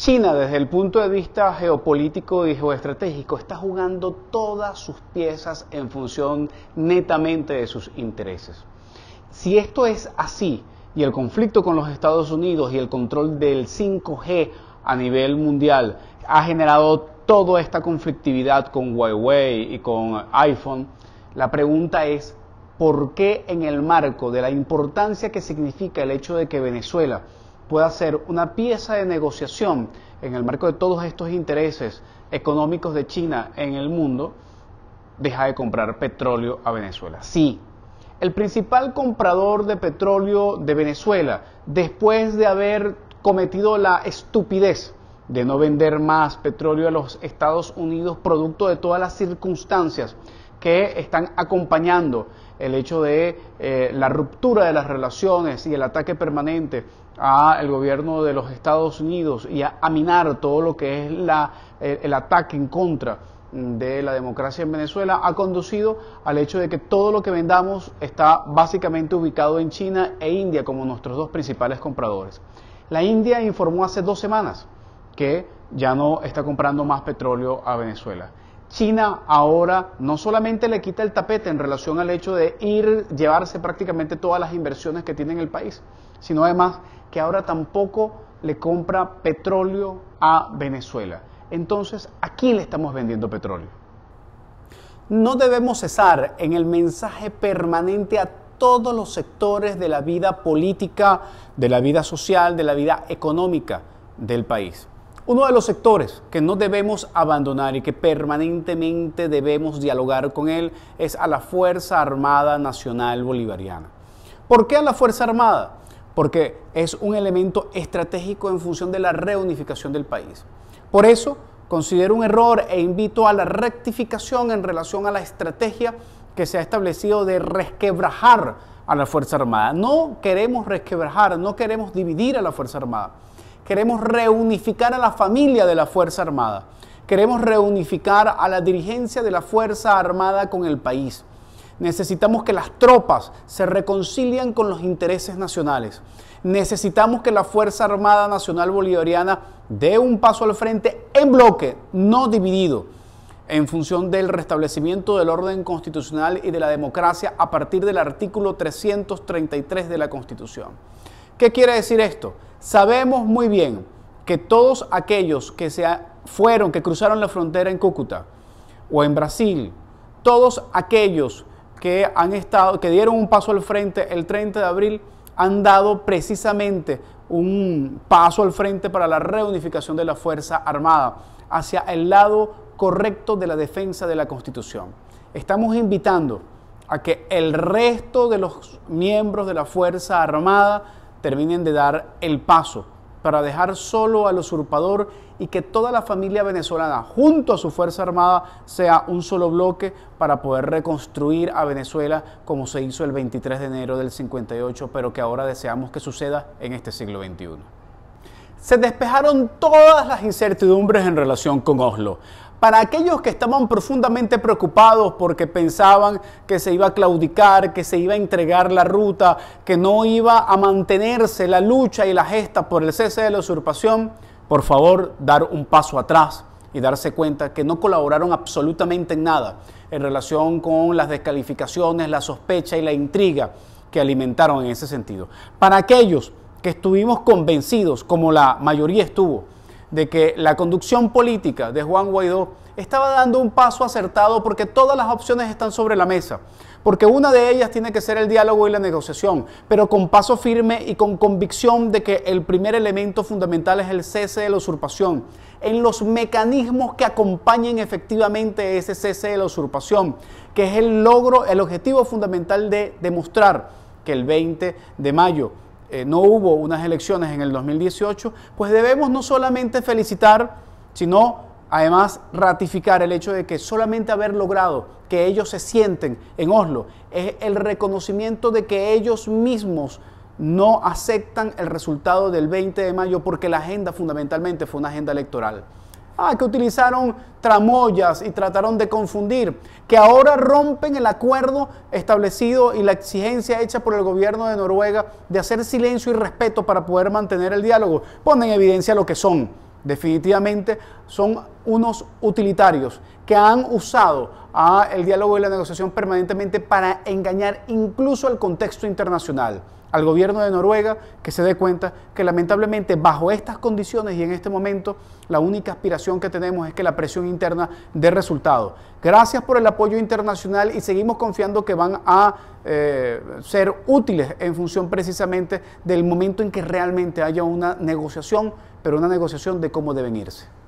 China, desde el punto de vista geopolítico y geoestratégico, está jugando todas sus piezas en función netamente de sus intereses. Si esto es así, y el conflicto con los Estados Unidos y el control del 5G a nivel mundial ha generado toda esta conflictividad con Huawei y con iPhone, la pregunta es, ¿por qué en el marco de la importancia que significa el hecho de que Venezuela puede ser una pieza de negociación en el marco de todos estos intereses económicos de China en el mundo, deja de comprar petróleo a Venezuela. Sí, el principal comprador de petróleo de Venezuela, después de haber cometido la estupidez de no vender más petróleo a los Estados Unidos producto de todas las circunstancias que están acompañando el hecho de eh, la ruptura de las relaciones y el ataque permanente al gobierno de los Estados Unidos y a, minar todo lo que es la, eh, el ataque en contra de la democracia en Venezuela ha conducido al hecho de que todo lo que vendamos está básicamente ubicado en China e India como nuestros dos principales compradores. La India informó hace dos semanas que ya no está comprando más petróleo a Venezuela. China ahora no solamente le quita el tapete en relación al hecho de ir, llevarse prácticamente todas las inversiones que tiene en el país, sino además que ahora tampoco le compra petróleo a Venezuela. Entonces, ¿a quién le estamos vendiendo petróleo. No debemos cesar en el mensaje permanente a todos los sectores de la vida política, de la vida social, de la vida económica del país. Uno de los sectores que no debemos abandonar y que permanentemente debemos dialogar con él es a la Fuerza Armada Nacional Bolivariana. ¿Por qué a la Fuerza Armada? Porque es un elemento estratégico en función de la reunificación del país. Por eso considero un error e invito a la rectificación en relación a la estrategia que se ha establecido de resquebrajar a la Fuerza Armada. No queremos resquebrajar, no queremos dividir a la Fuerza Armada. Queremos reunificar a la familia de la Fuerza Armada. Queremos reunificar a la dirigencia de la Fuerza Armada con el país. Necesitamos que las tropas se reconcilien con los intereses nacionales. Necesitamos que la Fuerza Armada Nacional Bolivariana dé un paso al frente en bloque, no dividido, en función del restablecimiento del orden constitucional y de la democracia a partir del artículo 333 de la Constitución. ¿Qué quiere decir esto? Sabemos muy bien que todos aquellos que se fueron, que cruzaron la frontera en Cúcuta o en Brasil, todos aquellos que han estado, que dieron un paso al frente el 30 de abril, han dado precisamente un paso al frente para la reunificación de la Fuerza Armada hacia el lado correcto de la defensa de la Constitución. Estamos invitando a que el resto de los miembros de la Fuerza Armada terminen de dar el paso para dejar solo al usurpador y que toda la familia venezolana junto a su Fuerza Armada sea un solo bloque para poder reconstruir a Venezuela como se hizo el 23 de enero del 58, pero que ahora deseamos que suceda en este siglo XXI. Se despejaron todas las incertidumbres en relación con Oslo. Para aquellos que estaban profundamente preocupados porque pensaban que se iba a claudicar, que se iba a entregar la ruta, que no iba a mantenerse la lucha y la gesta por el cese de la usurpación, por favor, dar un paso atrás y darse cuenta que no colaboraron absolutamente en nada en relación con las descalificaciones, la sospecha y la intriga que alimentaron en ese sentido. Para aquellos que estuvimos convencidos, como la mayoría estuvo, de que la conducción política de Juan Guaidó estaba dando un paso acertado porque todas las opciones están sobre la mesa, porque una de ellas tiene que ser el diálogo y la negociación, pero con paso firme y con convicción de que el primer elemento fundamental es el cese de la usurpación, en los mecanismos que acompañen efectivamente ese cese de la usurpación, que es el logro, el objetivo fundamental de demostrar que el 20 de mayo eh, no hubo unas elecciones en el 2018, pues debemos no solamente felicitar, sino además ratificar el hecho de que solamente haber logrado que ellos se sienten en Oslo es el reconocimiento de que ellos mismos no aceptan el resultado del 20 de mayo porque la agenda fundamentalmente fue una agenda electoral. Ah, que utilizaron tramoyas y trataron de confundir, que ahora rompen el acuerdo establecido y la exigencia hecha por el gobierno de Noruega de hacer silencio y respeto para poder mantener el diálogo, ponen en evidencia lo que son. Definitivamente son unos utilitarios que han usado a el diálogo y la negociación permanentemente para engañar incluso al contexto internacional, al gobierno de Noruega, que se dé cuenta que lamentablemente bajo estas condiciones y en este momento la única aspiración que tenemos es que la presión interna dé resultado. Gracias por el apoyo internacional y seguimos confiando que van a eh, ser útiles en función precisamente del momento en que realmente haya una negociación, pero una negociación de cómo deben irse.